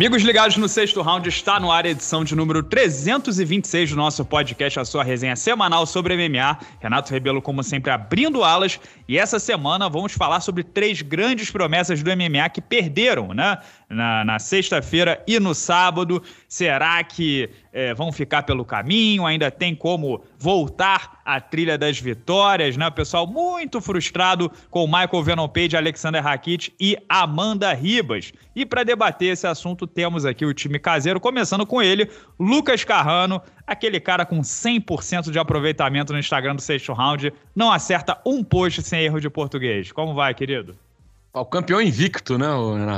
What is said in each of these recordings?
Amigos ligados no sexto round, está no ar a edição de número 326 do nosso podcast, a sua resenha semanal sobre MMA. Renato Rebelo, como sempre, abrindo alas. E essa semana vamos falar sobre três grandes promessas do MMA que perderam, né? na, na sexta-feira e no sábado. Será que é, vão ficar pelo caminho? Ainda tem como voltar à trilha das vitórias, né? O pessoal muito frustrado com Michael Venom Page, Alexander Rakic e Amanda Ribas. E para debater esse assunto, temos aqui o time caseiro, começando com ele, Lucas Carrano, aquele cara com 100% de aproveitamento no Instagram do sexto round, não acerta um post sem erro de português. Como vai, querido? o campeão invicto, né?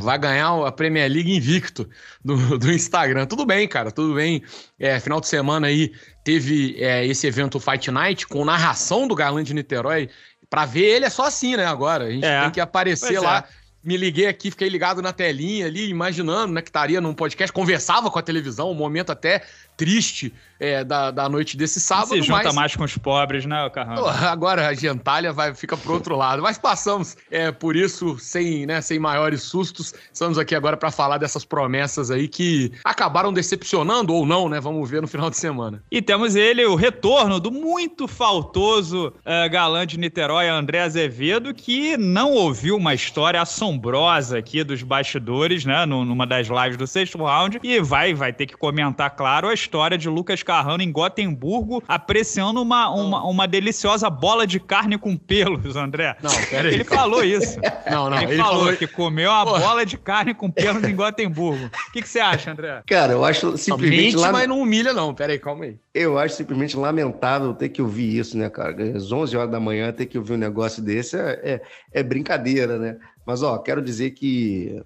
Vai ganhar a Premier League invicto do, do Instagram. Tudo bem, cara, tudo bem. É, final de semana aí teve é, esse evento Fight Night com narração do Galã de Niterói. Pra ver ele é só assim, né? Agora a gente é. tem que aparecer pois lá é me liguei aqui, fiquei ligado na telinha ali, imaginando, né, que estaria num podcast, conversava com a televisão, um momento até triste é, da, da noite desse sábado. Se junta mas... mais com os pobres, né, Carrão? Agora a gentalha vai, fica pro outro lado. Mas passamos é, por isso sem, né, sem maiores sustos. Estamos aqui agora para falar dessas promessas aí que acabaram decepcionando ou não, né? Vamos ver no final de semana. E temos ele, o retorno do muito faltoso uh, galã de Niterói, André Azevedo, que não ouviu uma história assombrada assombrosa aqui dos bastidores, né? Numa das lives do sexto round. E vai, vai ter que comentar, claro, a história de Lucas Carrano em Gotemburgo, apreciando uma, uma, uma deliciosa bola de carne com pelos, André. Não, peraí. Ele falou isso. Não, não. Ele, ele falou, falou, que comeu a bola de carne com pelos em Gotemburgo. O que, você acha, André? Cara, eu acho simplesmente. Mente, lame... mas não humilha, não. Peraí, calma aí. Eu acho simplesmente lamentável ter que ouvir isso, né, cara? Às 11 horas da manhã ter que ouvir um negócio desse é, é, é brincadeira, né? Mas, ó, quero dizer que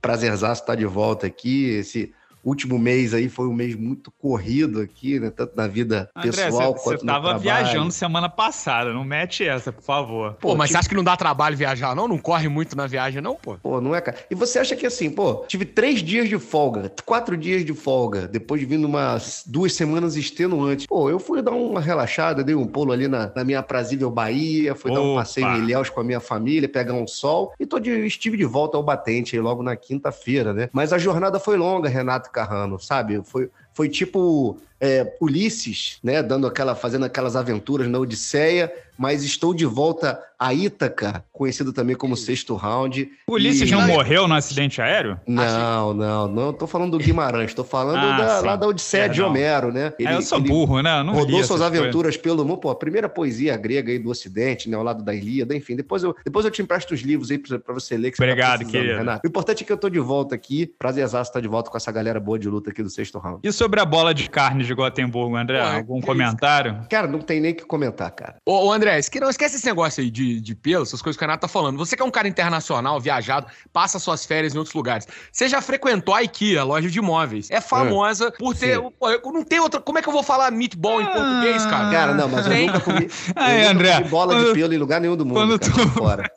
prazerzaço estar tá de volta aqui. Esse último mês aí foi um mês muito corrido aqui, né? Tanto na vida André, pessoal cê, quanto cê no trabalho. Você tava viajando semana passada, não mete essa, por favor. Pô, pô mas tipo... você acha que não dá trabalho viajar, não? Não corre muito na viagem, não, pô? Pô, não é, cara. E você acha que assim, pô, tive três dias de folga, quatro dias de folga, depois de vindo umas duas semanas extenuantes. Pô, eu fui dar uma relaxada, dei um pulo ali na, na minha aprazível Bahia, fui Opa. dar um passeio em Ilhéus com a minha família, pegar um sol e tô de, estive de volta ao batente aí logo na quinta-feira, né? Mas a jornada foi longa, Renato Carrano, sabe? Foi, foi tipo é, Ulisses, né, dando aquela, fazendo aquelas aventuras na Odisseia, mas estou de volta a Ítaca, conhecido também como sexto round. Ulisses e... não morreu no acidente aéreo? Não, não, não. Estou falando do Guimarães, estou falando ah, da, lá da Odisseia é, de Homero, né? Ah, ele, é, eu sou burro, né? Não rodou suas aventuras pelo pô, a primeira poesia grega aí do Ocidente, né, ao lado da Ilíada, enfim. Depois eu, depois eu te empresto os livros aí para você ler. Que você tá Obrigado, tá querido. Renato. O importante é que eu estou de volta aqui. prazer, Prazerzaço estar tá de volta com essa galera boa de luta aqui do sexto round. E sobre a bola de carne de de Gotemburgo, André? Ué, algum comentário? Isso? Cara, não tem nem que comentar, cara. Ô, ô André, não esquece esse negócio aí de, de pelo, essas coisas que o Renato tá falando. Você que é um cara internacional, viajado, passa suas férias em outros lugares. Você já frequentou a IKEA, a loja de imóveis. É famosa é. por ter. Pô, não tem outra. Como é que eu vou falar meatball em português, cara? Cara, não, mas eu nunca comi. Aí, André, comi bola quando, de pelo em lugar nenhum do mundo. Quando cara, tu, fora.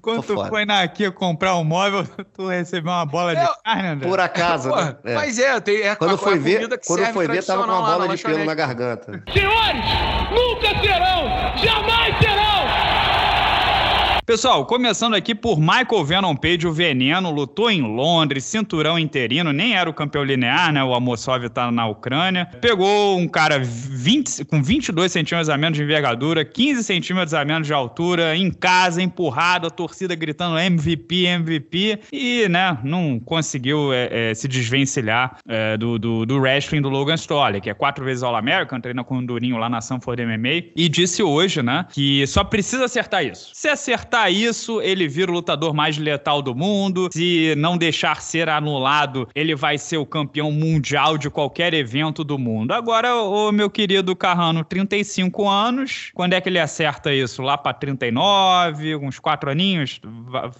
quando tu fora. foi na IKEA comprar um móvel, tu recebeu uma bola eu... de carne, André. Por acaso, Porra, né? É. Mas é, tem, é quando a, foi ver, quando foi ver, Maria tava com uma bola de pelo na garganta. Senhores, nunca serão, jamais serão Pessoal, começando aqui por Michael Venom Page, o Veneno, lutou em Londres, cinturão interino, nem era o campeão linear, né? O Amosov tá na Ucrânia. Pegou um cara 20, com 22 centímetros a menos de envergadura, 15 centímetros a menos de altura, em casa, empurrado, a torcida gritando MVP, MVP, e, né, não conseguiu é, é, se desvencilhar é, do, do, do, wrestling do Logan Stoller, que é quatro vezes All-American, treina com o Durinho lá na Sanford MMA, e disse hoje, né, que só precisa acertar isso. Se acertar isso, ele vira o lutador mais letal do mundo. Se não deixar ser anulado, ele vai ser o campeão mundial de qualquer evento do mundo. Agora, o meu querido Carrano, 35 anos, quando é que ele acerta isso? Lá para 39, uns quatro aninhos?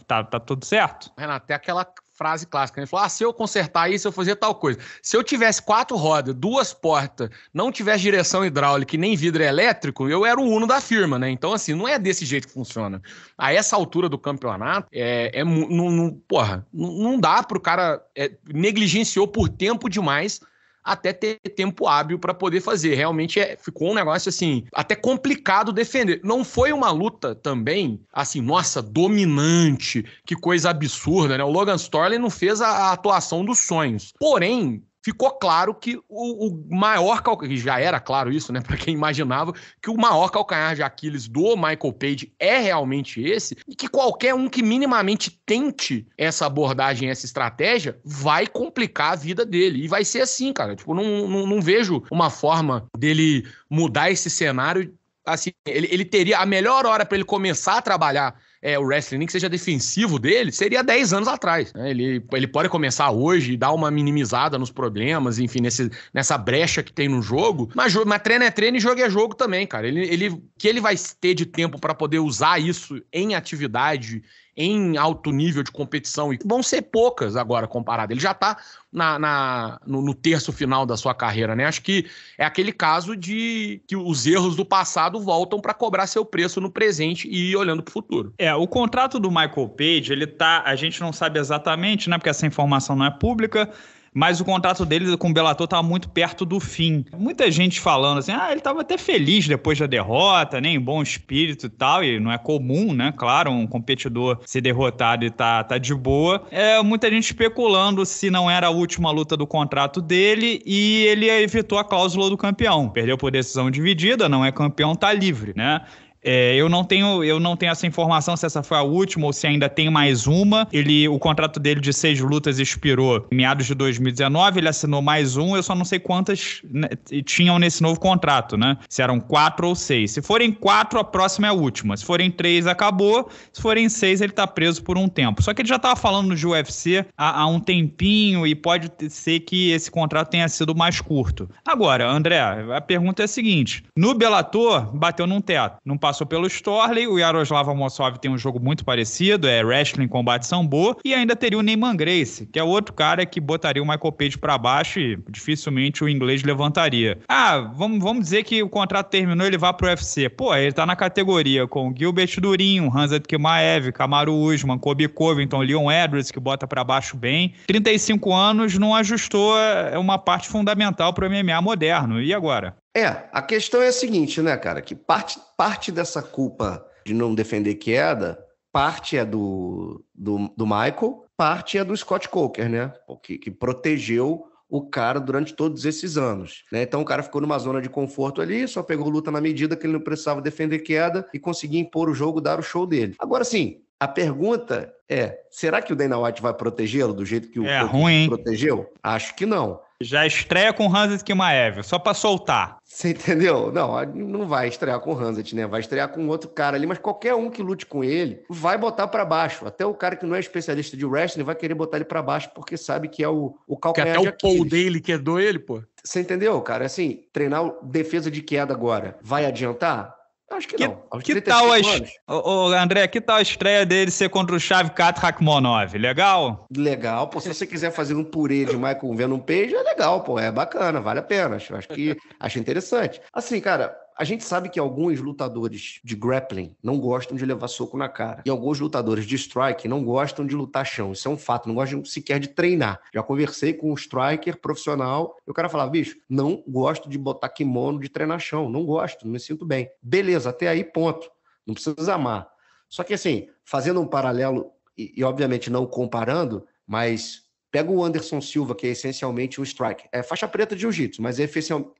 Tá, tá tudo certo? Renato, é aquela frase clássica. Né? Ele falou: ah, se eu consertar isso, eu fazia tal coisa. Se eu tivesse quatro rodas, duas portas, não tivesse direção hidráulica e nem vidro elétrico, eu era o uno da firma, né? Então, assim, não é desse jeito que funciona. A essa altura do campeonato, é, é não, não, porra, não, não dá pro cara. É, negligenciou por tempo demais até ter tempo hábil para poder fazer. Realmente é, ficou um negócio assim, até complicado defender. Não foi uma luta também, assim, nossa, dominante, que coisa absurda, né? O Logan Storley não fez a, a atuação dos sonhos. Porém, ficou claro que o, o maior calcanhar, já era claro isso, né, para quem imaginava, que o maior calcanhar de Aquiles do Michael Page é realmente esse, e que qualquer um que minimamente tente essa abordagem, essa estratégia, vai complicar a vida dele. E vai ser assim, cara. Tipo, não, não, não vejo uma forma dele mudar esse cenário assim, ele, ele, teria a melhor hora para ele começar a trabalhar é, o wrestling, nem que seja defensivo dele, seria 10 anos atrás. Né? Ele, ele pode começar hoje e dar uma minimizada nos problemas, enfim, nesse, nessa brecha que tem no jogo, mas, mas treino é treino e jogo é jogo também, cara. Ele, ele que ele vai ter de tempo para poder usar isso em atividade em alto nível de competição, e vão ser poucas agora comparado. Ele já está na, na no, no, terço final da sua carreira, né? Acho que é aquele caso de que os erros do passado voltam para cobrar seu preço no presente e ir olhando para o futuro. É, o contrato do Michael Page, ele tá. A gente não sabe exatamente, né? Porque essa informação não é pública mas o contrato dele com o Bellator estava tá muito perto do fim. Muita gente falando assim, ah, ele estava até feliz depois da derrota, né, em bom espírito e tal, e não é comum, né, claro, um competidor ser derrotado e tá, tá de boa. É, muita gente especulando se não era a última luta do contrato dele e ele evitou a cláusula do campeão. Perdeu por decisão dividida, não é campeão, tá livre, né? É, eu não tenho eu não tenho essa informação se essa foi a última ou se ainda tem mais uma. Ele o contrato dele de seis lutas expirou em meados de 2019. Ele assinou mais um. Eu só não sei quantas né, tinham nesse novo contrato, né? Se eram quatro ou seis. Se forem quatro, a próxima é a última. Se forem três, acabou. Se forem seis, ele tá preso por um tempo. Só que ele já tava falando de UFC há, há um tempinho e pode ser que esse contrato tenha sido mais curto. Agora, André, a pergunta é a seguinte: no Bellator bateu num teto, não passou pelo Storley, o Yaroslav Amosov tem um jogo muito parecido, é wrestling, combate sambo, e ainda teria o Neyman Grace, que é outro cara que botaria o Michael Page para baixo e dificilmente o inglês levantaria. Ah, vamos, vamos dizer que o contrato terminou, ele vai pro UFC. Pô, ele tá na categoria com Gilbert Durinho, Hansa Kimaev, Kamaru Usman, Kobe Covington, Leon Edwards, que bota para baixo bem. 35 anos não ajustou, é uma parte fundamental pro MMA moderno. E agora? É, a questão é a seguinte, né, cara? Que parte, parte dessa culpa de não defender queda, parte é do, do, do Michael, parte é do Scott Coker, né? Que, que protegeu o cara durante todos esses anos. Né? Então o cara ficou numa zona de conforto ali, só pegou luta na medida que ele não precisava defender queda e conseguir impor o jogo, dar o show dele. Agora sim, a pergunta é: será que o Dana White vai protegê-lo do jeito que o é, ruim. protegeu? Acho que não. Já estreia com o Hanset Kimaev, só para soltar. Você entendeu? Não, não vai estrear com o Hanset, né? Vai estrear com outro cara ali, mas qualquer um que lute com ele vai botar para baixo. Até o cara que não é especialista de wrestling vai querer botar ele para baixo porque sabe que é o, o calcanhar que até o pull dele quedou ele, pô. Você entendeu, cara? Assim, treinar defesa de queda agora vai adiantar? Acho que, que não. que tal a, ô, ô, André, que tal a estreia dele ser contra o 4 Rakmonov? Legal? Legal. Pô, se você quiser fazer um purê de Michael Venom Page, é legal, pô. É bacana, vale a pena. Acho, acho que acho interessante. Assim, cara, a gente sabe que alguns lutadores de grappling não gostam de levar soco na cara. E alguns lutadores de strike não gostam de lutar chão. Isso é um fato. Não gostam sequer de treinar. Já conversei com um striker profissional e o cara falava, bicho, não gosto de botar kimono, de treinar chão. Não gosto, não me sinto bem. Beleza, até aí, ponto. Não precisa amar. Só que assim, fazendo um paralelo e, e obviamente não comparando, mas Pega o Anderson Silva, que é essencialmente um striker. É faixa preta de jiu-jitsu, mas é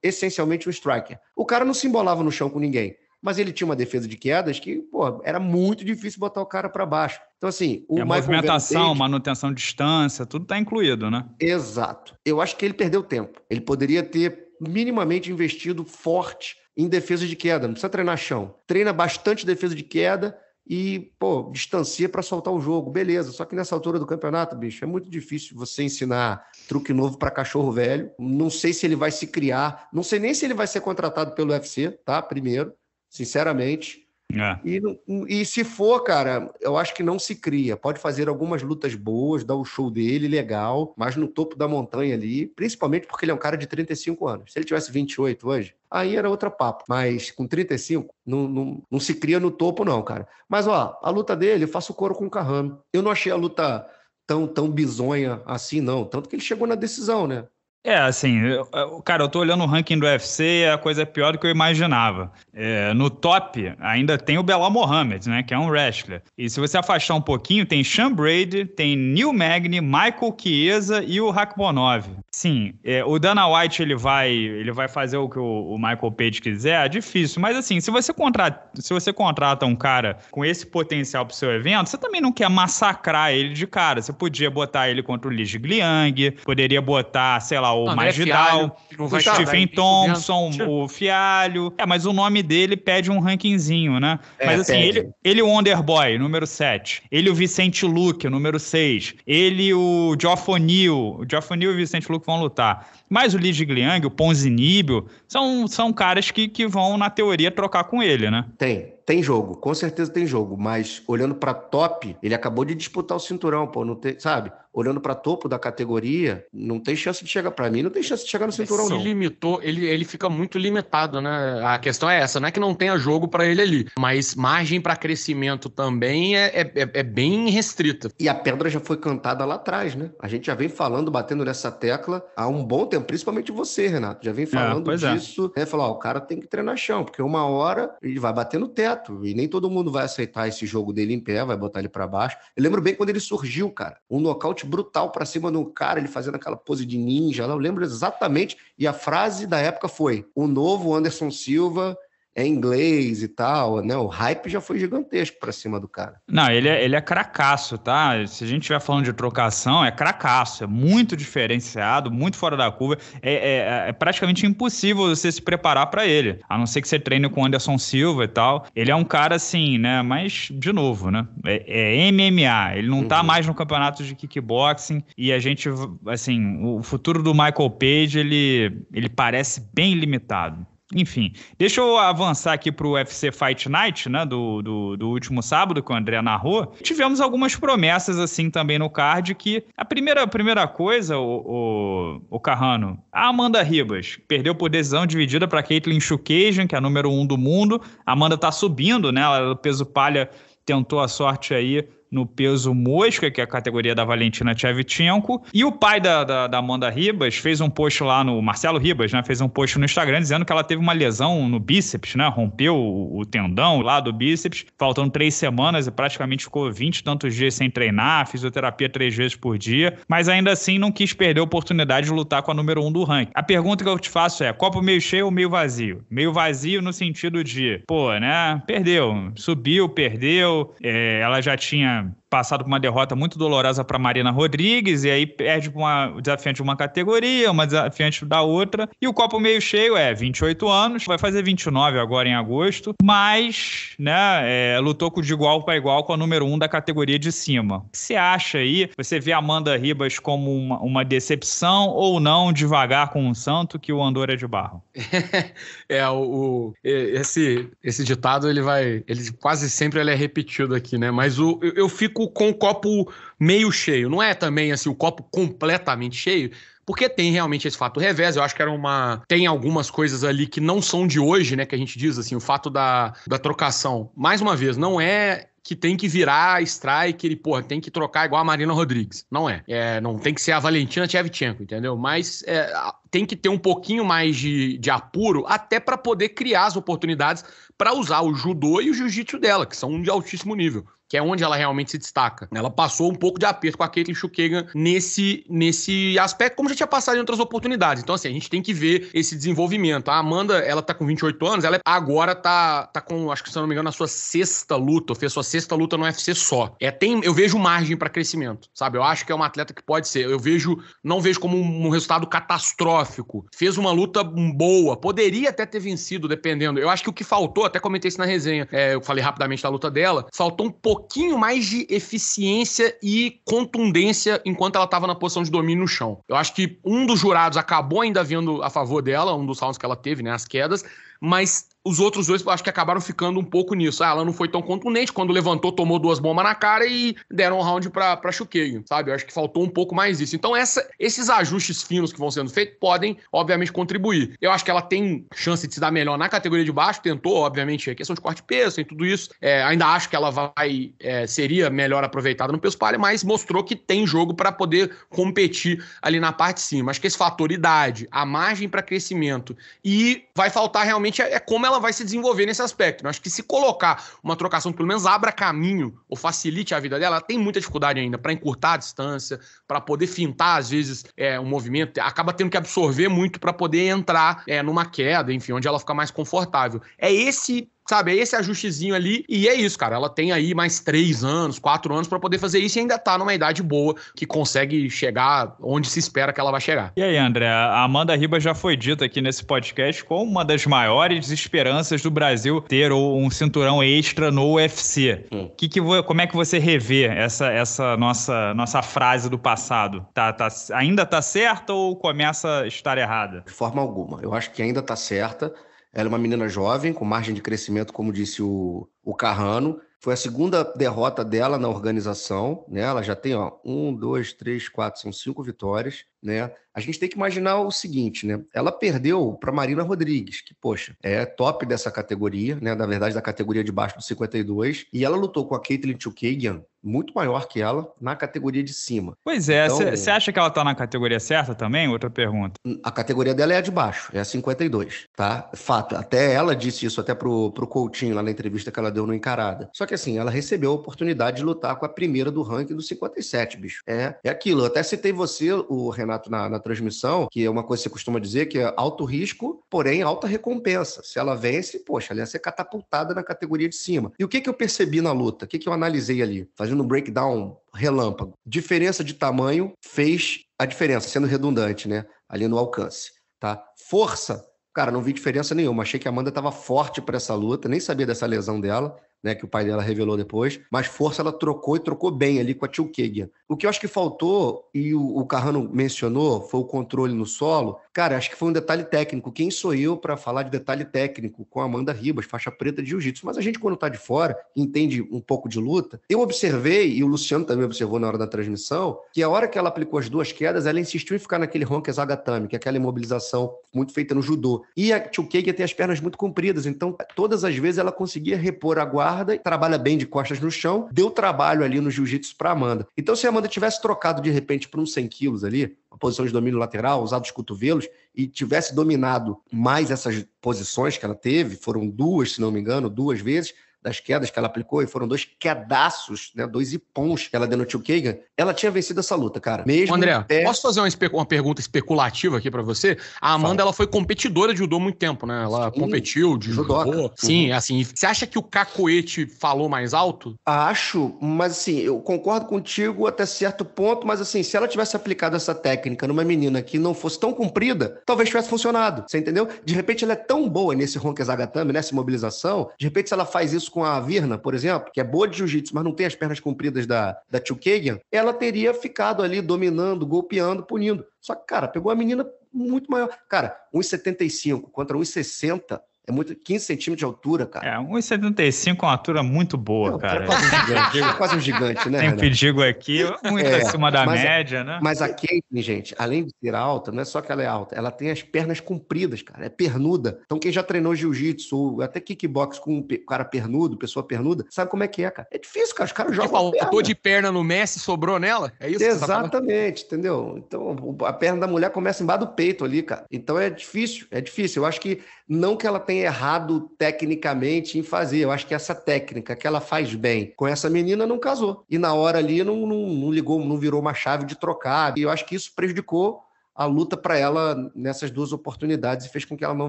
essencialmente um striker. O cara não se embolava no chão com ninguém, mas ele tinha uma defesa de quedas que, pô, era muito difícil botar o cara para baixo. Então, assim, o é, Michael movimentação, manutenção de distância, tudo tá incluído, né? Exato. Eu acho que ele perdeu tempo. Ele poderia ter minimamente investido forte em defesa de queda. Não precisa treinar chão. Treina bastante defesa de queda e, pô, distancia para soltar o jogo, beleza. Só que nessa altura do campeonato, bicho, é muito difícil você ensinar truque novo para cachorro velho. Não sei se ele vai se criar, não sei nem se ele vai ser contratado pelo UFC, tá? Primeiro, sinceramente. É. E, e, se for, cara, eu acho que não se cria. Pode fazer algumas lutas boas, dar o show dele, legal, mas no topo da montanha ali, principalmente porque ele é um cara de 35 anos. Se ele tivesse 28 hoje, aí era outra papo. Mas com 35, não, não, não se cria no topo, não, cara. Mas, ó, a luta dele, eu faço coro com o Carrano. Eu não achei a luta tão, tão bizonha assim, não. Tanto que ele chegou na decisão, né? É, assim, eu, cara, eu tô olhando o ranking do UFC e a coisa é pior do que eu imaginava. É, no top ainda tem o Belal Mohamed, né, que é um wrestler. E se você afastar um pouquinho, tem Sean Brady, tem Neil Magny, Michael Chiesa e o Rakhmonov. Sim, é, o Dana White ele vai, ele vai fazer o que o, o Michael Page quiser, é difícil, mas assim, se você, contrata, se você contrata um cara com esse potencial pro seu evento, você também não quer massacrar ele de cara. Você podia botar ele contra o Liz Gliang, poderia botar, sei lá, lá, o Magidal, é o Stephen né? tipo, Thompson, o tipo- Fialho. É, mas o nome dele pede um rankingzinho, né? É, mas assim, ele, ele o Boy, número 7. Ele o Vicente Luke, número 6. Ele o Geoff O'Neill. O Geoff O'Neill e o Vicente Luke vão lutar. Mas o Lee Gigliang, o Ponzinibio, são, são caras que, que vão, na teoria, trocar com ele, né? Tem, tem jogo, com certeza tem jogo, mas olhando para top, ele acabou de disputar o cinturão, pô, não tem, sabe? Olhando para topo da categoria, não tem chance de chegar para mim, não tem chance de chegar no cinturão Se não. Se limitou, ele, ele fica muito limitado, né? A questão é essa, não é que não tenha jogo para ele ali, mas margem para crescimento também é, é, é, é bem restrita. E a pedra já foi cantada lá atrás, né? A gente já vem falando, batendo nessa tecla há um bom tempo, principalmente você, Renato, já vem ah, falando é, disso, é. né? Falar, ó, o cara tem que treinar chão, porque uma hora ele vai bater no teto e nem todo mundo vai aceitar esse jogo dele em pé, vai botar ele para baixo. Eu lembro bem quando ele surgiu, cara. Um nocaute brutal para cima do cara, ele fazendo aquela pose de ninja lá. Eu lembro exatamente. E a frase da época foi: o novo Anderson Silva é inglês e tal, né? O hype já foi gigantesco para cima do cara. Não, ele é, ele é cracaço, tá? Se a gente estiver falando de trocação, é cracaço, é muito diferenciado, muito fora da curva. É, é, é praticamente impossível você se preparar para ele, a não ser que você treine com Anderson Silva e tal. Ele é um cara assim, né? Mas, de novo, né? É, é MMA, ele não tá uhum. tá mais no campeonato de kickboxing e a gente, assim, o futuro do Michael Page, ele, ele parece bem limitado. Enfim, deixa eu avançar aqui pro UFC Fight Night, né, do, do, do, último sábado, que o André narrou. Tivemos algumas promessas, assim, também no card, que a primeira, a primeira coisa, o, o, o Carrano, a Amanda Ribas perdeu por decisão dividida para Caitlin Shukajan, que é a número um do mundo. A Amanda tá subindo, né, ela, peso palha tentou a sorte aí no peso mosca, que é a categoria da Valentina Tchevchenko. E o pai da, da, da, Amanda Ribas fez um post lá no. Marcelo Ribas, né? Fez um post no Instagram dizendo que ela teve uma lesão no bíceps, né? Rompeu o, o tendão lá do bíceps, faltando três semanas e praticamente ficou vinte tantos dias sem treinar, fisioterapia três vezes por dia, mas ainda assim não quis perder a oportunidade de lutar com a número um do ranking. A pergunta que eu te faço é: copo meio cheio ou meio vazio? Meio vazio no sentido de, pô, né? Perdeu, subiu, perdeu, é, ela já tinha time passado por uma derrota muito dolorosa para Marina Rodrigues, e aí perde para uma desafiante de uma categoria, uma desafiante da outra. E o copo meio cheio é 28 anos, vai fazer 29 agora em agosto, mas né, é, lutou de igual para igual com a número 1 um da categoria de cima. O que você acha aí? Você vê Amanda Ribas como uma, uma decepção ou não, devagar com um santo que o Andor é de barro? é, o, o, esse, esse ditado ele vai. Ele quase sempre ele é repetido aqui, né? Mas o, eu, eu fico com o copo meio cheio. Não é também assim o copo completamente cheio, porque tem realmente esse fato revés. Eu acho que era uma. Tem algumas coisas ali que não são de hoje, né? Que a gente diz assim, o fato da, da trocação. Mais uma vez, não é que tem que virar striker e, porra, tem que trocar igual a Marina Rodrigues. Não é. é não tem que ser a Valentina Tchevchenko, entendeu? Mas é, tem que ter um pouquinho mais de, de apuro até para poder criar as oportunidades para usar o judô e o jiu-jitsu dela, que são de altíssimo nível que é onde ela realmente se destaca. Ela passou um pouco de aperto com a Caitlyn Chuquegan nesse, nesse aspecto, como já tinha passado em outras oportunidades. Então, assim, a gente tem que ver esse desenvolvimento. A Amanda, ela tá com 28 anos, ela agora tá, tá com, acho que se eu não me engano, a sua sexta luta, fez sua sexta luta no UFC só. É, tem, eu vejo margem para crescimento, sabe? Eu acho que é uma atleta que pode ser. Eu vejo, não vejo como um resultado catastrófico. Fez uma luta boa, poderia até ter vencido, dependendo. Eu acho que o que faltou, até comentei isso na resenha, é, eu falei rapidamente da luta dela, faltou um pouco pouquinho mais de eficiência e contundência enquanto ela estava na posição de domínio no chão. Eu acho que um dos jurados acabou ainda vendo a favor dela, um dos rounds que ela teve, né, as quedas, mas os outros dois acho que acabaram ficando um pouco nisso. Ah, ela não foi tão contundente, quando levantou, tomou duas bombas na cara e deram um round pra, pra Shukei, sabe? Eu acho que faltou um pouco mais isso. Então, essa, esses ajustes finos que vão sendo feitos podem, obviamente, contribuir. Eu acho que ela tem chance de se dar melhor na categoria de baixo, tentou, obviamente, a é questão de corte de peso, tem tudo isso. É, ainda acho que ela vai, é, seria melhor aproveitada no peso palha, mas mostrou que tem jogo para poder competir ali na parte de cima. Acho que esse fator idade, a margem para crescimento e vai faltar realmente é, é como ela vai se desenvolver nesse aspecto. Eu acho que se colocar uma trocação que pelo menos abra caminho ou facilite a vida dela, ela tem muita dificuldade ainda para encurtar a distância, para poder fintar, às vezes, é, um movimento, acaba tendo que absorver muito para poder entrar é, numa queda, enfim, onde ela fica mais confortável. É esse sabe? É esse ajustezinho ali. E é isso, cara. Ela tem aí mais três anos, quatro anos para poder fazer isso e ainda tá numa idade boa que consegue chegar onde se espera que ela vai chegar. E aí, André? A Amanda Riba já foi dita aqui nesse podcast como uma das maiores esperanças do Brasil ter um cinturão extra no UFC. Que que, como é que você revê essa, essa nossa, nossa frase do passado? Tá, tá, ainda tá certa ou começa a estar errada? De forma alguma. Eu acho que ainda tá certa. Ela é uma menina jovem, com margem de crescimento, como disse o, o Carrano. Foi a segunda derrota dela na organização, né? Ela já tem, ó, um, dois, três, quatro, são cinco vitórias, né? A gente tem que imaginar o seguinte, né? Ela perdeu para Marina Rodrigues, que, poxa, é top dessa categoria, né? Na verdade, da categoria de baixo do 52. E ela lutou com a Caitlin Chukagian, muito maior que ela na categoria de cima. Pois é, você então, acha que ela tá na categoria certa também? Outra pergunta. A categoria dela é a de baixo, é a 52, tá? Fato, até ela disse isso até pro, pro Coutinho lá na entrevista que ela deu no Encarada. Só que assim, ela recebeu a oportunidade de lutar com a primeira do ranking do 57, bicho. É, é aquilo. Eu até citei você, o Renato, na, na transmissão, que é uma coisa que você costuma dizer, que é alto risco, porém alta recompensa. Se ela vence, poxa, ela ia ser catapultada na categoria de cima. E o que que eu percebi na luta? O que que eu analisei ali? Fazendo fazendo um breakdown relâmpago. Diferença de tamanho fez a diferença, sendo redundante, né? Ali no alcance, tá? Força, cara, não vi diferença nenhuma. Achei que a Amanda estava forte para essa luta, nem sabia dessa lesão dela, né? Que o pai dela revelou depois. Mas força ela trocou e trocou bem ali com a Tio Kegan. O que eu acho que faltou, e o, o Carrano mencionou, foi o controle no solo. Cara, acho que foi um detalhe técnico. Quem sou eu para falar de detalhe técnico com a Amanda Ribas, faixa preta de jiu-jitsu? Mas a gente, quando está de fora, entende um pouco de luta. Eu observei, e o Luciano também observou na hora da transmissão, que a hora que ela aplicou as duas quedas, ela insistiu em ficar naquele ronque zagatame, que é aquela imobilização muito feita no judô. E a Chukega tem as pernas muito compridas, então todas as vezes ela conseguia repor a guarda, trabalha bem de costas no chão, deu trabalho ali no jiu-jitsu para Amanda. Então, se a Amanda tivesse trocado de repente para uns 100 quilos ali, uma posição de domínio lateral, usado os cotovelos, e tivesse dominado mais essas posições que ela teve, foram duas, se não me engano, duas vezes, das quedas que ela aplicou, e foram dois quedaços, né, dois ipons que ela deu no Tio Kagan, ela tinha vencido essa luta, cara. Mesmo André, até... posso fazer uma, uma, pergunta especulativa aqui para você? A Amanda, ela foi competidora de judô há muito tempo, né? Ela Sim, competiu de judô. Uhum. Sim, assim, você acha que o Cacoete falou mais alto? Acho, mas assim, eu concordo contigo até certo ponto, mas assim, se ela tivesse aplicado essa técnica numa menina que não fosse tão comprida, talvez tivesse funcionado, você entendeu? De repente ela é tão boa nesse Ronquezagatame, nessa mobilização, de repente se ela faz isso com a Virna, por exemplo, que é boa de jiu-jitsu, mas não tem as pernas compridas da, da Kagan, ela teria ficado ali dominando, golpeando, punindo. Só que, cara, pegou a menina muito maior. Cara, 1,75 contra 1,60 é muito 15 centímetros de altura, cara. É, 1,75 é uma altura muito boa, Não, cara. É quase um gigante, é quase um gigante né? Tem pedigo aqui, é, muito é, acima da é, média, a, né? Mas a Caitlyn, gente, além de ser alta, não é só que ela é alta, ela tem as pernas compridas, cara. É pernuda. Então, quem já treinou jiu-jitsu ou até kickbox com um cara pernudo, pessoa pernuda, sabe como é que é, cara. É difícil, cara. Os caras jogam. Faltou tipo, de perna no Messi, sobrou nela? É isso? Tá Exatamente, tá entendeu? Então, a perna da mulher começa embaixo do peito ali, cara. Então é difícil, é difícil. Eu acho que não que ela tenha errado tecnicamente em fazer. Eu acho que essa técnica que ela faz bem com essa menina não casou. E na hora ali não, não, não ligou, não virou uma chave de trocar. E eu acho que isso prejudicou a luta para ela nessas duas oportunidades e fez com que ela não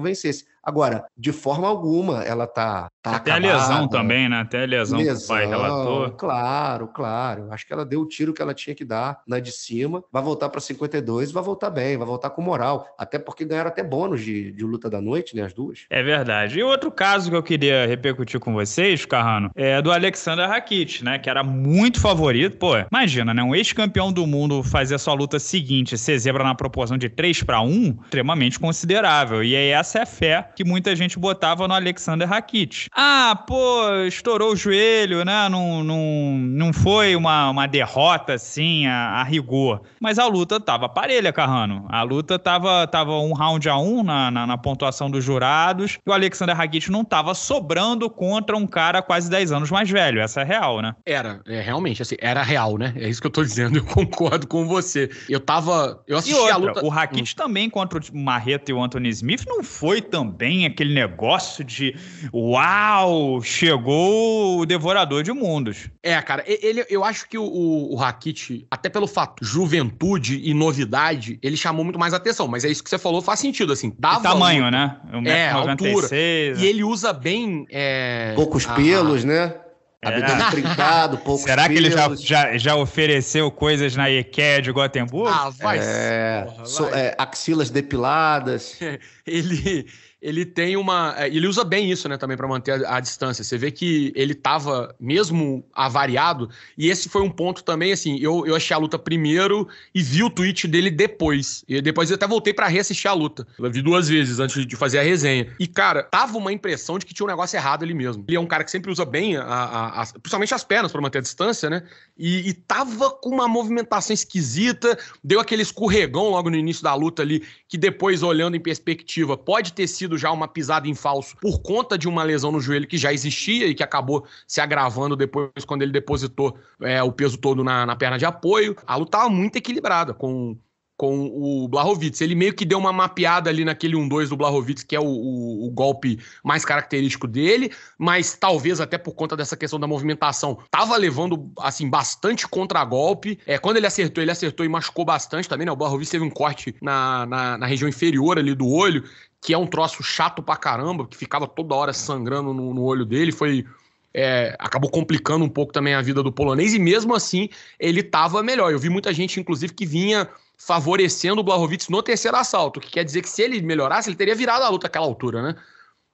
vencesse. Agora, de forma alguma, ela tá. tá Até acabada. a lesão né? também, né? Até a lesão, lesão que o pai relatou. Claro, claro. Acho que ela deu o tiro que ela tinha que dar na né, de cima. Vai voltar para 52 e vai voltar bem, vai voltar com moral. Até porque ganharam até bônus de, de luta da noite, né? As duas. É verdade. E outro caso que eu queria repercutir com vocês, Carrano, é do Alexander Rakit, né? Que era muito favorito. Pô, imagina, né? Um ex-campeão do mundo fazer a sua luta seguinte, ser zebra na proporção proporção de 3 para 1 extremamente considerável. E é essa é a fé que muita gente botava no Alexander Rakic. Ah, pô, estourou o joelho, né? Não, não, não foi uma, uma derrota assim a, a rigor. Mas a luta tava parelha, Carrano. A luta tava, tava um round a um na, na, na pontuação dos jurados. E o Alexander Rakic não tava sobrando contra um cara quase 10 anos mais velho. Essa é real, né? Era, é, realmente, assim, era real, né? É isso que eu tô dizendo, eu concordo com você. Eu tava. Eu assisti a luta outra, o Rakit hum. também contra o Marreta e o Anthony Smith não foi também aquele negócio de uau, chegou o devorador de mundos. É, cara, ele, eu acho que o, o, Rakit, até pelo fato juventude e novidade, ele chamou muito mais atenção, mas é isso que você falou, faz sentido, assim. Dá e tamanho, né? é, 96, altura. Né? E ele usa bem... É, Poucos pelos, né? É. trincado, pouco Será que ele já, já, já, ofereceu coisas na IKEA de Gotemburgo? Ah, vai, é, porra, é, vai. So, é, axilas depiladas. ele, ele tem uma. É, ele usa bem isso, né, também, para manter a, a, distância. Você vê que ele estava mesmo avariado, e esse foi um ponto também, assim, eu, eu achei a luta primeiro e vi o tweet dele depois. E depois eu até voltei para reassistir a luta. Eu vi duas vezes antes de fazer a resenha. E, cara, tava uma impressão de que tinha um negócio errado ali mesmo. Ele é um cara que sempre usa bem, a, a, a principalmente as pernas para manter a distância, né? E, e tava com uma movimentação esquisita, deu aquele escorregão logo no início da luta ali, que depois, olhando em perspectiva, pode ter sido sido já uma pisada em falso por conta de uma lesão no joelho que já existia e que acabou se agravando depois quando ele depositou é, o peso todo na, na perna de apoio. A luta estava muito equilibrada, com com o Blahovic. Ele meio que deu uma mapeada ali naquele 1-2 do Blahovic, que é o, o, o, golpe mais característico dele, mas talvez até por conta dessa questão da movimentação, tava levando, assim, bastante contragolpe. É, quando ele acertou, ele acertou e machucou bastante também, né? O Blahovic teve um corte na, na, na região inferior ali do olho, que é um troço chato pra caramba, que ficava toda hora sangrando no, no olho dele. Foi é, acabou complicando um pouco também a vida do polonês, e mesmo assim ele estava melhor. Eu vi muita gente, inclusive, que vinha favorecendo o Blahovic no terceiro assalto, o que quer dizer que se ele melhorasse, ele teria virado a luta àquela altura, né?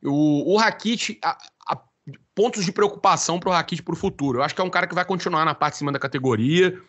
O, o Rakit, a, a, pontos de preocupação para o Rakit para o futuro. Eu acho que é um cara que vai continuar na parte de cima da categoria,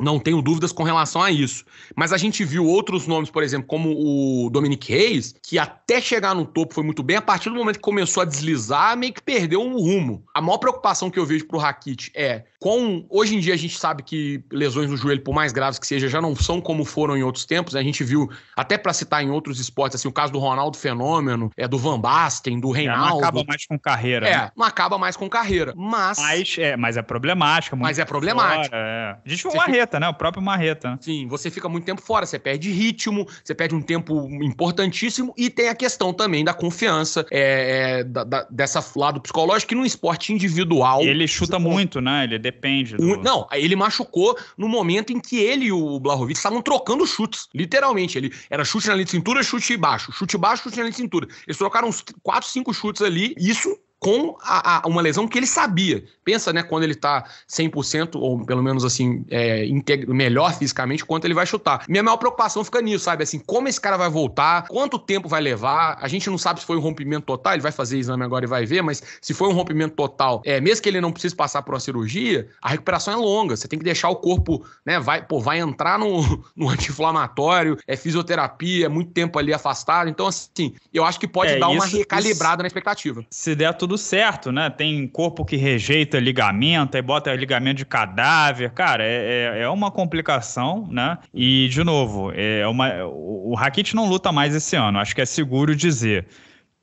não tenho dúvidas com relação a isso. Mas a gente viu outros nomes, por exemplo, como o Dominic Reis, que até chegar no topo foi muito bem. A partir do momento que começou a deslizar, meio que perdeu um rumo. A maior preocupação que eu vejo pro Rakit é com. Hoje em dia a gente sabe que lesões no joelho, por mais graves que seja, já não são como foram em outros tempos. Né? A gente viu, até para citar em outros esportes, assim, o caso do Ronaldo Fenômeno, é do Van Basten, do é, Reinaldo. não acaba mais com carreira. É, né? não acaba mais com carreira. Mas. Mas é, mas é problemática. Mas é problemática. Fora, é. A gente viu uma Arreta Marreta, né? O próprio Marreta. Né? Sim, você fica muito tempo fora, você perde ritmo, você perde um tempo importantíssimo e tem a questão também da confiança, é, é, da, da, dessa lado psicológico, que num esporte individual. Ele chuta muito, né? Ele depende. Do... Não, ele machucou no momento em que ele e o Blahovic estavam trocando chutes, literalmente. Ele era chute na linha de cintura, chute baixo, chute baixo, chute na linha de cintura. Eles trocaram uns 4, 5 chutes ali, isso com a, a, uma lesão que ele sabia. Pensa, né, quando ele tá 100%, ou pelo menos assim, é, integra, melhor fisicamente, quanto ele vai chutar. Minha maior preocupação fica nisso, sabe? Assim, como esse cara vai voltar, quanto tempo vai levar, a gente não sabe se foi um rompimento total, ele vai fazer exame agora e vai ver, mas se foi um rompimento total, é, mesmo que ele não precise passar por uma cirurgia, a recuperação é longa, você tem que deixar o corpo, né, vai, pô, vai entrar no, no anti-inflamatório, é fisioterapia, é muito tempo ali afastado, então assim, eu acho que pode é, dar isso, uma recalibrada isso, na expectativa. Se der tudo tudo certo, né? Tem corpo que rejeita ligamento, aí bota ligamento de cadáver, cara, é, é, é uma complicação, né? E, de novo, é uma, o Rakit não luta mais esse ano, acho que é seguro dizer.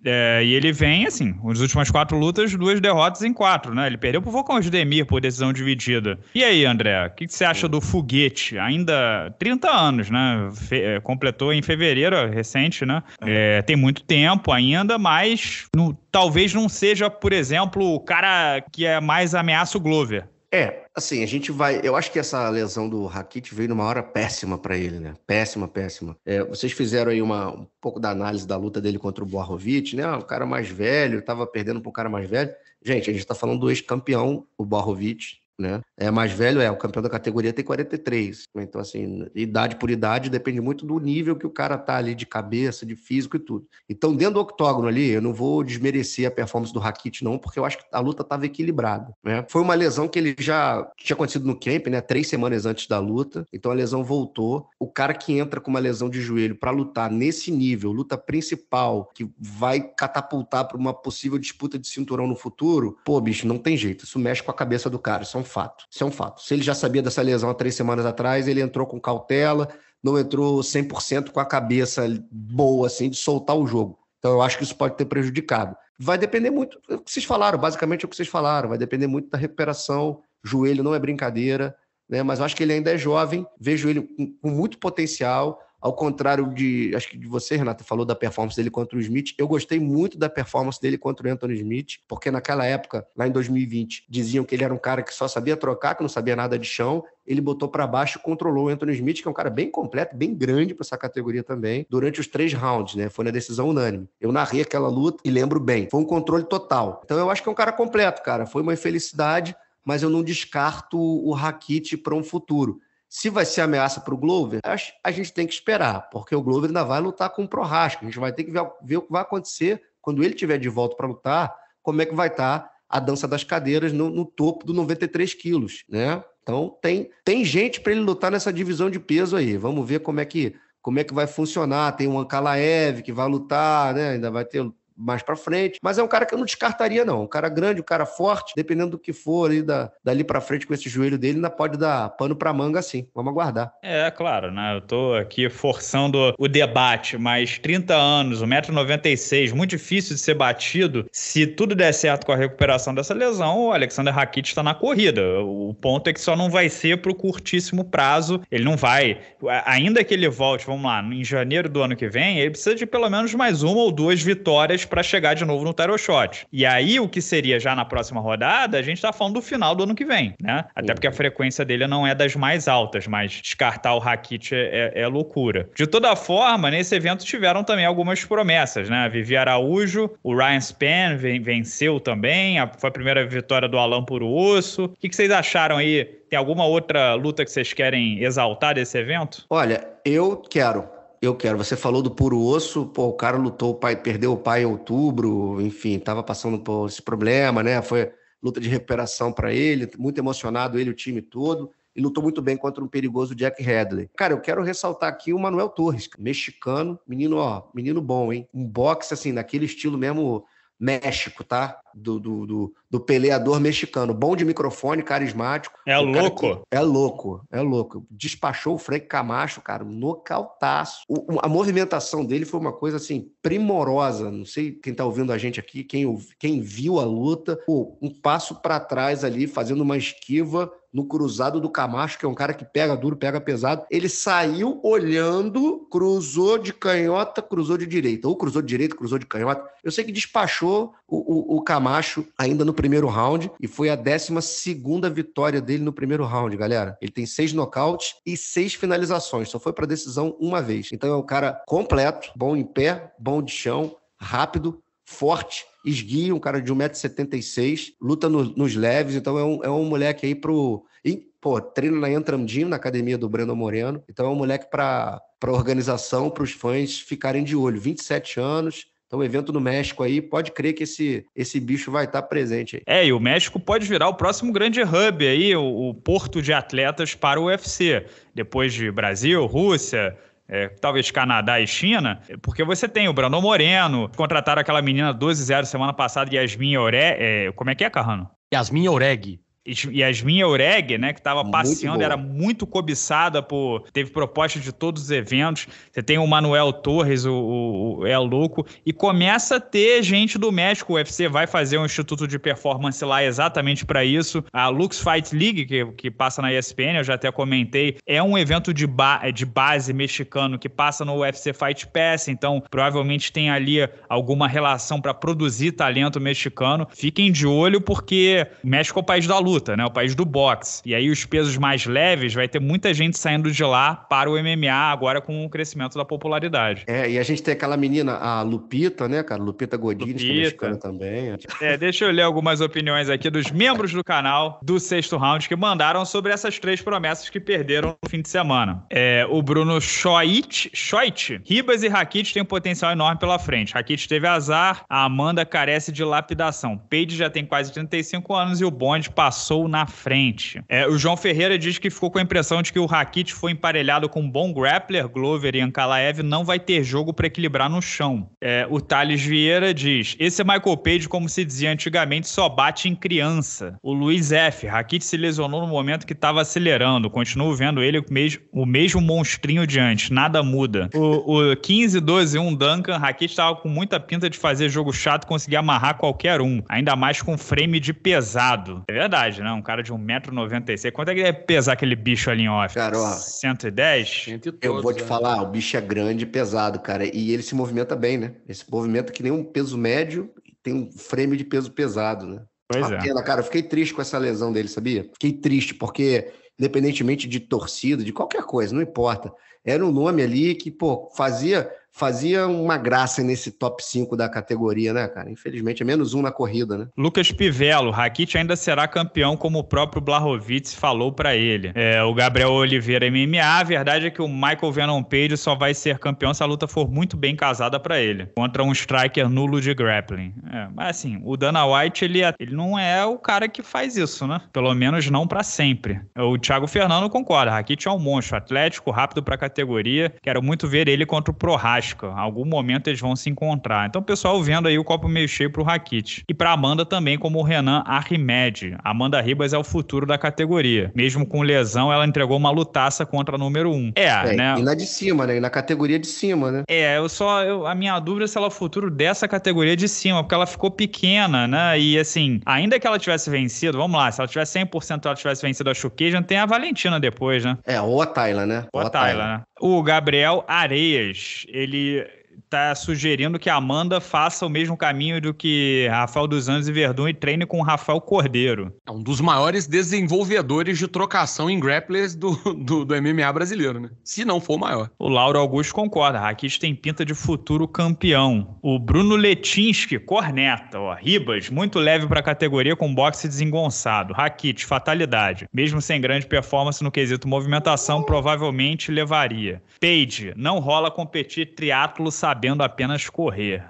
É, e ele vem, assim, nas últimas quatro lutas, duas derrotas em quatro, né? Ele perdeu pro Volcão Demir por decisão dividida. E aí, André, o que, que, você acha do foguete? Ainda 30 anos, né? Fe é, completou em fevereiro, recente, né? É. é, tem muito tempo ainda, mas no, talvez não seja, por exemplo, o cara que é mais ameaça o Glover. É, Assim, a gente vai. Eu acho que essa lesão do Rakit veio numa hora péssima para ele, né? Péssima, péssima. É, vocês fizeram aí uma, um pouco da análise da luta dele contra o Borrovic, né? O cara mais velho, tava perdendo pro cara mais velho. Gente, a gente tá falando do ex-campeão, o Borrovic, né? É mais velho, é, o campeão da categoria tem 43. Então, assim, idade por idade depende muito do nível que o cara tá ali de cabeça, de físico e tudo. Então, dentro do octógono ali, eu não vou desmerecer a performance do Rakit, não, porque eu acho que a luta estava equilibrada, né? Foi uma lesão que ele já tinha acontecido no camp, né? Três semanas antes da luta. Então, a lesão voltou. O cara que entra com uma lesão de joelho para lutar nesse nível, luta principal, que vai catapultar para uma possível disputa de cinturão no futuro, pô, bicho, não tem jeito. Isso mexe com a cabeça do cara. Isso é um fato. Isso é um fato. Se ele já sabia dessa lesão há três semanas atrás, ele entrou com cautela, não entrou 100% com a cabeça boa, assim, de soltar o jogo. Então, eu acho que isso pode ter prejudicado. Vai depender muito do que vocês falaram, basicamente é o que vocês falaram. Vai depender muito da recuperação. Joelho não é brincadeira, né? Mas eu acho que ele ainda é jovem, vejo ele com, com muito potencial ao contrário de, acho que de você, Renato, falou da performance dele contra o Smith. Eu gostei muito da performance dele contra o Anthony Smith, porque naquela época, lá em 2020, diziam que ele era um cara que só sabia trocar, que não sabia nada de chão. Ele botou para baixo, controlou o Anthony Smith, que é um cara bem completo, bem grande para essa categoria também, durante os três rounds, né? Foi na decisão unânime. Eu narrei aquela luta e lembro bem. Foi um controle total. Então eu acho que é um cara completo, cara. Foi uma infelicidade, mas eu não descarto o Rakit para um futuro se vai ser ameaça para o Glover, a gente tem que esperar, porque o Glover ainda vai lutar com o Prohaska. A gente vai ter que ver, ver o que vai acontecer quando ele tiver de volta para lutar, como é que vai estar tá a dança das cadeiras no, no topo do 93 quilos, né? Então tem, tem gente para ele lutar nessa divisão de peso aí. Vamos ver como é que como é que vai funcionar. Tem o Ankalaev que vai lutar, né? Ainda vai ter mais para frente. Mas é um cara que eu não descartaria, não. Um cara grande, um cara forte, dependendo do que for ali da, dali para frente com esse joelho dele, ainda pode dar pano para manga, assim, Vamos aguardar. É, claro, né? Eu tô aqui forçando o debate, mas 30 anos, 1,96m, muito difícil de ser batido. Se tudo der certo com a recuperação dessa lesão, o Alexander Hakit está na corrida. O ponto é que só não vai ser para o curtíssimo prazo. Ele não vai, ainda que ele volte, vamos lá, em janeiro do ano que vem, ele precisa de pelo menos mais uma ou duas vitórias para chegar de novo no tarot shot. E aí, o que seria já na próxima rodada, a gente está falando do final do ano que vem, né? Até porque a uhum. frequência dele não é das mais altas, mas descartar o Rakit é, é, é, loucura. De toda forma, nesse evento tiveram também algumas promessas, né? A Vivi Araújo, o Ryan Span venceu também, a, foi a primeira vitória do Alan por osso. O que, que vocês acharam aí? Tem alguma outra luta que vocês querem exaltar desse evento? Olha, eu quero eu quero. Você falou do puro osso, pô, o cara lutou, o pai, perdeu o pai em outubro, enfim, estava passando por esse problema, né? Foi luta de recuperação para ele, muito emocionado ele, o time todo, e lutou muito bem contra um perigoso Jack Hadley. Cara, eu quero ressaltar aqui o Manuel Torres, mexicano, menino, ó, menino bom, hein? Um boxe assim, daquele estilo mesmo México, tá? Do, do, do, do, peleador mexicano. Bom de microfone, carismático. É louco. Que... é louco, é louco. Despachou o Frank Camacho, cara, nocautaço. O, a movimentação dele foi uma coisa, assim, primorosa. Não sei quem tá ouvindo a gente aqui, quem, quem viu a luta. Pô, um passo para trás ali, fazendo uma esquiva no cruzado do Camacho, que é um cara que pega duro, pega pesado. Ele saiu olhando, cruzou de canhota, cruzou de direita. Ou cruzou de direita, cruzou de canhota. Eu sei que despachou o, o, o Camacho ainda no primeiro round e foi a 12 segunda vitória dele no primeiro round, galera. Ele tem seis nocautes e seis finalizações. Só foi para decisão uma vez. Então é um cara completo, bom em pé, bom de chão, rápido, forte, esguia, um cara de 1,76m, luta no, nos leves, então é um, é um moleque aí pro. E, pô, treina na Entrandinho, na academia do Breno Moreno, então é um moleque para a organização, para os fãs ficarem de olho. 27 anos, então, evento no México aí, pode crer que esse, esse bicho vai estar tá presente aí. É, e o México pode virar o próximo grande hub aí, o, o porto de atletas para o UFC. Depois de Brasil, Rússia, é, talvez Canadá e China, porque você tem o Brandon Moreno, contrataram aquela menina 12-0 semana passada, Yasmin Ore... É, como é que é, Carrano? Yasmin Oreg. Yasmin Eureg, né, que estava passeando, boa. era muito cobiçada por. Teve proposta de todos os eventos. Você tem o Manuel Torres, o, o, o El é Louco, e começa a ter gente do México. O UFC vai fazer um instituto de performance lá exatamente para isso. A Lux Fight League, que, que passa na ESPN, eu já até comentei, é um evento de, ba de base mexicano que passa no UFC Fight Pass, então provavelmente tem ali alguma relação para produzir talento mexicano. Fiquem de olho, porque México é o país da luta luta, né? O país do boxe. E aí os pesos mais leves vai ter muita gente saindo de lá para o MMA agora com o crescimento da popularidade. É, e a gente tem aquela menina, a Lupita, né, cara? Lupita Godinho, Lupita. que é mexicana também. É, deixa eu ler algumas opiniões aqui dos membros do canal do sexto round que mandaram sobre essas três promessas que perderam no fim de semana. É, o Bruno Schoit, Schoit, Ribas e Rakit têm um potencial enorme pela frente. Rakit teve azar, a Amanda carece de lapidação. Page já tem quase 35 anos e o Bond passou passou na frente. É, o João Ferreira diz que ficou com a impressão de que o Rakit foi emparelhado com um bom grappler, Glover e Ankalaev, não vai ter jogo para equilibrar no chão. É, o Thales Vieira diz: esse é Michael Page, como se dizia antigamente, só bate em criança. O Luiz F. Rakit se lesionou no momento que estava acelerando. Continuo vendo ele o mesmo, o mesmo monstrinho de antes. Nada muda. O, o 15, 12, 1 Duncan, Rakit estava com muita pinta de fazer jogo chato e conseguir amarrar qualquer um. Ainda mais com frame de pesado. É verdade idade, né? Um cara de 1,96m. Quanto é que deve pesar aquele bicho ali em off? Cara, ó, 110? 112, eu vou te né? falar, o bicho é grande e pesado, cara. E ele se movimenta bem, né? Ele se movimenta que nem um peso médio tem um frame de peso pesado, né? Pois é. Pena, cara, eu fiquei triste com essa lesão dele, sabia? Fiquei triste, porque independentemente de torcida, de qualquer coisa, não importa. Era um nome ali que, pô, fazia fazia uma graça nesse top 5 da categoria, né, cara? Infelizmente, é menos um na corrida, né? Lucas Pivello, Rakit ainda será campeão, como o próprio Blahovic falou para ele. É, o Gabriel Oliveira MMA, a verdade é que o Michael Venom Page só vai ser campeão se a luta for muito bem casada para ele, contra um striker nulo de grappling. É, mas assim, o Dana White, ele, é, ele não é o cara que faz isso, né? Pelo menos não para sempre. O Thiago Fernando concorda, Rakit é um monstro, atlético, rápido pra categoria, quero muito ver ele contra o Prohash Algum momento eles vão se encontrar. Então, o pessoal vendo aí o copo meio cheio pro Rakit. E pra Amanda também, como o Renan Arrimede. Amanda Ribas é o futuro da categoria. Mesmo com lesão, ela entregou uma lutaça contra a número 1. Um. É, é, né? E na de cima, né? E na categoria de cima, né? É, eu só. Eu, a minha dúvida é se ela é o futuro dessa categoria de cima, porque ela ficou pequena, né? E assim, ainda que ela tivesse vencido, vamos lá, se ela tivesse 100% ela tivesse vencido a Shukejan, tem a Valentina depois, né? É, ou a Tayla, né? Ou a Tayla, né? o Gabriel Areias, ele tá sugerindo que a Amanda faça o mesmo caminho do que Rafael dos Anjos e Verdun e treine com o Rafael Cordeiro. É um dos maiores desenvolvedores de trocação em grapplers do, do, do MMA brasileiro, né? Se não for o maior. O Lauro Augusto concorda. Rakic tem pinta de futuro campeão. O Bruno Letinski, corneta, ó. Ribas, muito leve para a categoria com boxe desengonçado. Rakic, fatalidade. Mesmo sem grande performance no quesito movimentação, provavelmente levaria. Page, não rola competir triatlo sabendo sabendo apenas correr.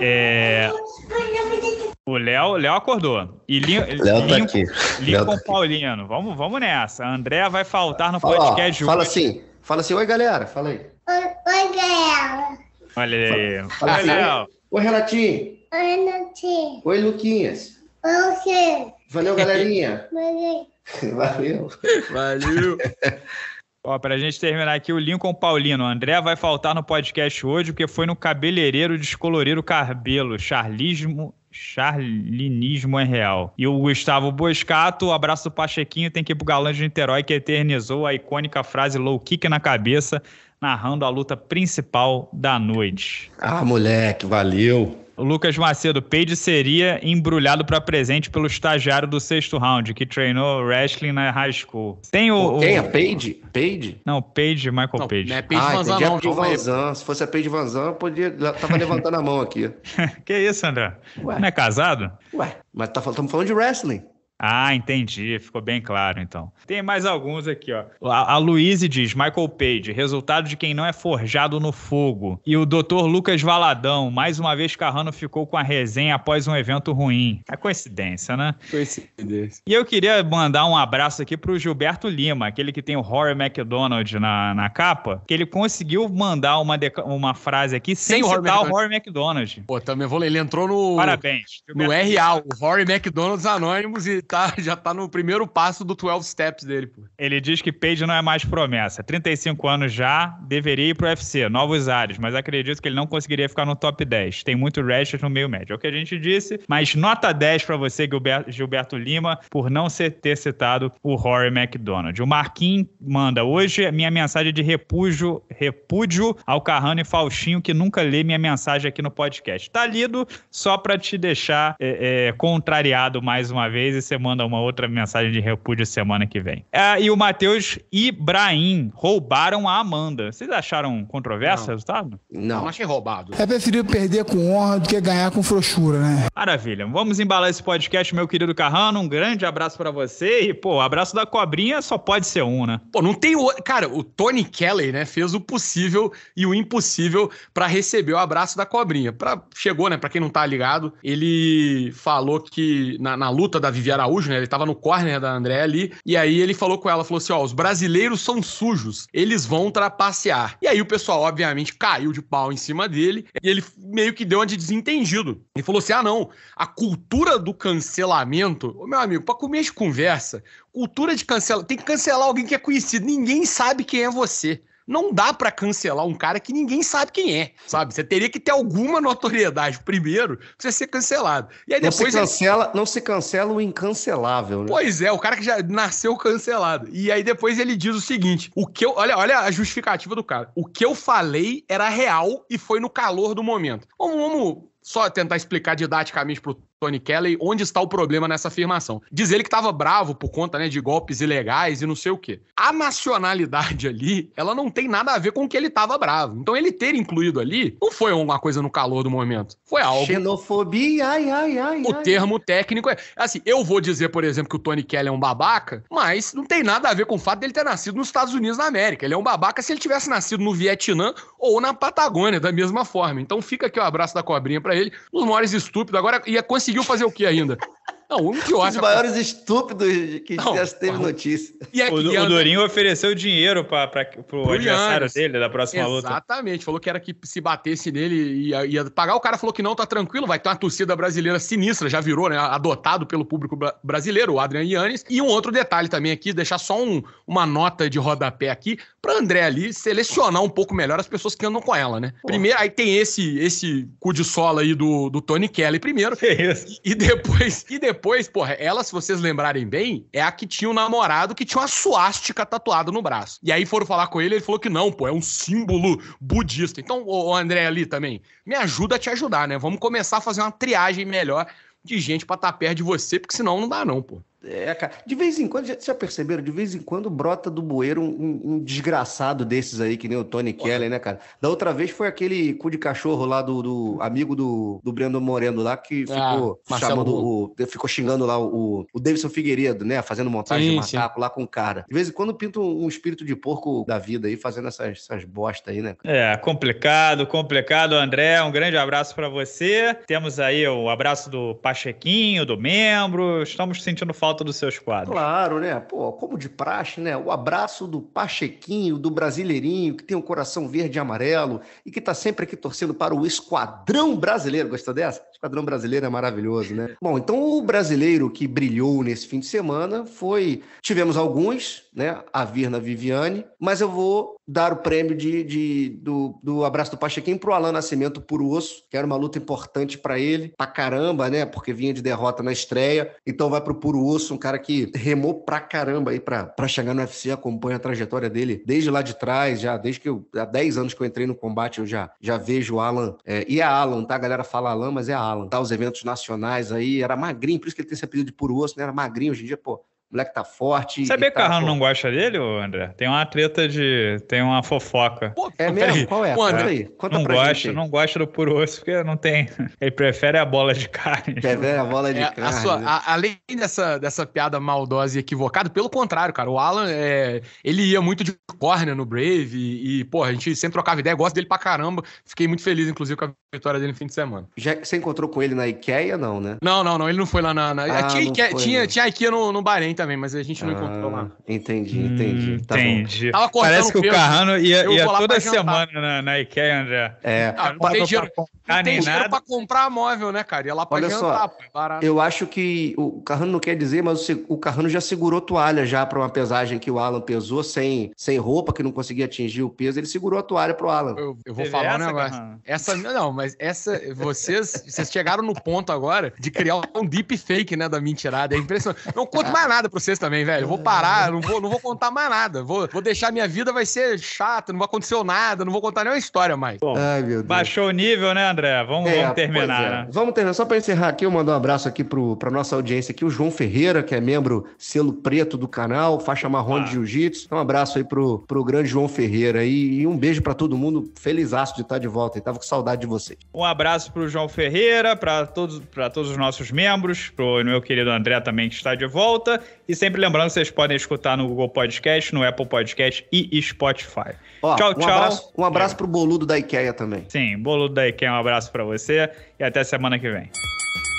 É... O Léo, Léo acordou. E Lin... Léo tá aqui. Lincoln tá aqui. Vamos, vamos nessa. A André vai faltar no fala, podcast Fala assim. Fala assim, oi galera. Fala aí. Oi, oi galera. Olha aí. Fala, fala oi, assim, Léo. Oi, Renatinho. Oi, Renatinho. Oi, Luquinhas. Oi, Luquinhas. Valeu, galerinha. Valeu. Valeu. Valeu. Para a gente terminar aqui, o Lincoln Paulino. André vai faltar no podcast hoje, porque foi no cabeleireiro descolorir o cabelo. Charlismo charlinismo é real. E o Gustavo Boscato, abraço do Pachequinho, tem que ir pro galã de Niterói que eternizou a icônica frase low kick na cabeça narrando a luta principal da noite. Ah, moleque, valeu. O Lucas Macedo, Page seria embrulhado para presente pelo estagiário do sexto round, que treinou wrestling na high school. Tem o. Quem? O... É Page? Page? Não, Page, Michael não, Page. Né, ah, é não é Page ah, Vanzan, não. Vanzan. Se fosse a Page Vanzan, eu podia. Tava levantando a mão aqui. que isso, André? Ué. Não é casado? Ué, mas estamos tá, falando de wrestling. Ah, entendi. Ficou bem claro, então. Tem mais alguns aqui, ó. A, a Luíse diz, Michael Page, resultado de quem não é forjado no fogo. E o Dr. Lucas Valadão, mais uma vez Carrano ficou com a resenha após um evento ruim. É coincidência, né? Coincidência. E eu queria mandar um abraço aqui pro Gilberto Lima, aquele que tem o Rory McDonald na, na capa, que ele conseguiu mandar uma, uma frase aqui sem, sem citar o Rory McDonald. Pô, também vou ler. Ele entrou no... Parabéns. Gilberto no RA, o Rory McDonald's Anônimos e tá, já tá no primeiro passo do 12 Steps dele, pô. Ele diz que Page não é mais promessa. 35 anos já, deveria ir pro UFC, novos ares, mas acredito que ele não conseguiria ficar no top 10. Tem muito wrestlers no meio médio. É o que a gente disse, mas nota 10 para você, Gilberto, Gilberto, Lima, por não ser, ter citado o Rory McDonald. O Marquinhos manda hoje minha mensagem é de repúdio, repúdio ao Carrano e Faustinho, que nunca lê minha mensagem aqui no podcast. Tá lido só para te deixar é, é, contrariado mais uma vez e ser você manda uma outra mensagem de repúdio semana que vem. Ah, e o Matheus e Brahim roubaram a Amanda. Vocês acharam controvérsia o resultado? Não. Não achei roubado. É preferível perder com honra do que ganhar com frouxura, né? Maravilha. Vamos embalar esse podcast, meu querido Carrano. Um grande abraço para você. E, pô, abraço da cobrinha só pode ser um, né? Pô, não tem o. Cara, o Tony Kelly, né, fez o possível e o impossível para receber o abraço da cobrinha. Pra... Chegou, né, pra quem não tá ligado, ele falou que na, na luta da Viviana Araújo, né? Ele tava no corner da André ali. E aí ele falou com ela, falou assim: ó, os brasileiros são sujos, eles vão trapacear. E aí o pessoal, obviamente, caiu de pau em cima dele. E ele meio que deu uma de desentendido. Ele falou assim: ah, não, a cultura do cancelamento, meu amigo, pra comer de conversa, cultura de cancelamento, tem que cancelar alguém que é conhecido. Ninguém sabe quem é você não dá para cancelar um cara que ninguém sabe quem é, sabe? Você teria que ter alguma notoriedade primeiro pra você ser cancelado. E aí não depois. Se cancela, ele... Não se cancela o incancelável, né? Pois é, o cara que já nasceu cancelado. E aí depois ele diz o seguinte: o que eu. Olha, olha a justificativa do cara. O que eu falei era real e foi no calor do momento. Vamos, vamos só tentar explicar didaticamente pro Tony Kelly onde está o problema nessa afirmação. Diz ele que estava bravo por conta né, de golpes ilegais e não sei o quê. A nacionalidade ali, ela não tem nada a ver com que ele estava bravo. Então ele ter incluído ali não foi uma coisa no calor do momento. Foi algo. Xenofobia, ai, ai, ai. O ai. termo técnico é. Assim, eu vou dizer, por exemplo, que o Tony Kelly é um babaca, mas não tem nada a ver com o fato dele ter nascido nos Estados Unidos da América. Ele é um babaca se ele tivesse nascido no Vietnã ou na Patagônia, da mesma forma. Então fica aqui o abraço da cobrinha para ele. Os maiores estúpidos. Agora ia conseguir conseguiu fazer o que ainda? Não, o único que eu acho. Os é maiores estúpidos que não, já teve notícia. E é o, o é Dorinho ofereceu dinheiro para o adversário dele da próxima Exatamente. luta. Exatamente, falou que era que se batesse nele ia, ia pagar. O cara falou que não, tá tranquilo, vai ter uma torcida brasileira sinistra, já virou, né? Adotado pelo público brasileiro, o Adrian Yannis. E um outro detalhe também aqui, deixar só um, uma nota de rodapé aqui, para André ali selecionar um pouco melhor as pessoas que andam com ela, né? Pô. Primeiro, aí tem esse, esse cu de sola aí do, do Tony Kelly primeiro. Que isso? E, e depois. E depois depois, porra, ela, se vocês lembrarem bem, é a que tinha um namorado que tinha uma suástica tatuada no braço. E aí foram falar com ele, ele falou que não, pô, é um símbolo budista. Então, o André ali também, me ajuda a te ajudar, né? Vamos começar a fazer uma triagem melhor de gente pra estar tá perto de você, porque senão não dá não, pô. É, cara, de vez em quando, já, já perceberam? De vez em quando brota do bueiro um, um, um desgraçado desses aí, que nem o Tony Kelly, né, cara? Da outra vez foi aquele cu de cachorro lá do, do amigo do, do Breno Moreno lá, que ah, ficou ah, chamando o, ficou xingando lá o, o Davidson Figueiredo, né? Fazendo montagem sim, de macaco sim. lá com o cara. De vez em quando pinta um, espírito de porco da vida aí, fazendo essas, essas bostas aí, né? É, complicado, complicado, André. Um grande abraço para você. Temos aí o abraço do Pachequinho, do membro. Estamos sentindo falta pauta dos seus quadros. Claro, né? Pô, como de praxe, né? O abraço do Pachequinho, do brasileirinho, que tem um coração verde e amarelo e que está sempre aqui torcendo para o esquadrão brasileiro. Gostou dessa? Esquadrão brasileiro é maravilhoso, né? Bom, então o brasileiro que brilhou nesse fim de semana foi. Tivemos alguns, né? A Virna Viviane, mas eu vou dar o prêmio de, de do, do, Abraço do Pachequim para o Alan Nascimento Puro osso, que era uma luta importante para ele, pra caramba, né? Porque vinha de derrota na estreia. Então vai pro puro osso, um cara que remou pra caramba aí para chegar no UFC, acompanha a trajetória dele desde lá de trás, já desde que eu, há 10 anos que eu entrei no combate, eu já, já vejo o Alan. É, e é Alan, tá? A galera fala Alan, mas é Alan. Tá os eventos nacionais aí, era magrinho, por isso que ele tem esse apelido de puro osso, né? Era magrinho hoje em dia, pô moleque tá forte. Sabia que o tá, Carrano não gosta dele, André? Tem uma treta de. Tem uma fofoca. Pô, é mesmo? Aí. Qual é? André, aí. Conta não gosta, não gosta do puro osso, porque não tem. Ele prefere a bola de carne. Prefere a bola de é, carne. A sua, né? a, além dessa, dessa piada maldosa e equivocada, pelo contrário, cara, o Alan, é, ele ia muito de córnea no Brave e, e, porra, a gente sempre trocava ideia, gosto dele pra caramba. Fiquei muito feliz, inclusive, com a vitória dele no fim de semana. Já, você encontrou com ele na IKEA, não, né? Não, não, não. Ele não foi lá na. na... Ah, tinha, Ikea, foi, tinha, né? tinha, IKEA no, no Bahrein, também também, mas a gente não ah, encontrou lá. Ah, entendi, entendi. Hum, tá entendi. Parece que o Carrano ia, ia toda semana na, na, IKEA, André. É. Ah, não, tem dinheiro, pra, não tem dinheiro pra comprar móvel, né, cara? Ia lá pra Olha jantar, só, é Eu acho que o Carrano não quer dizer, mas o, o Carrano já segurou toalha já pra uma pesagem que o Alan pesou sem, sem roupa, que não conseguia atingir o peso. Ele segurou a toalha pro Alan. Eu, eu vou Teve falar essa, um negócio. Carrano? Essa, não, mas essa, vocês, vocês chegaram no ponto agora de criar um deep fake, né, da mentirada. É impressionante. Não conto mais nada, pra vocês também, velho. Eu vou parar, não vou, não vou contar mais nada. Vou, vou deixar minha vida, vai ser chata, não vai acontecer nada, não vou contar nenhuma história mais. Bom, Ai, meu Deus. Baixou o nível, né, André? Vamos, é, vamos terminar. É. Né? Vamos terminar. Só pra encerrar aqui, eu mando um abraço aqui pro, pra nossa audiência aqui, o João Ferreira, que é membro selo preto do canal, faixa marrom ah. de jiu-jitsu. Então, um abraço aí pro, pro grande João Ferreira e, e um beijo para todo mundo. feliz aço de estar tá de volta. Eu tava com saudade de vocês. Um abraço pro João Ferreira, para todos, pra todos os nossos membros, pro meu querido André também que está de volta. E sempre lembrando, vocês podem escutar no Google Podcast, no Apple Podcast e Spotify. Ó, tchau, um tchau. Abraço, um abraço é. pro boludo da IKEA também. Sim, boludo da IKEA, um abraço para você e até semana que vem.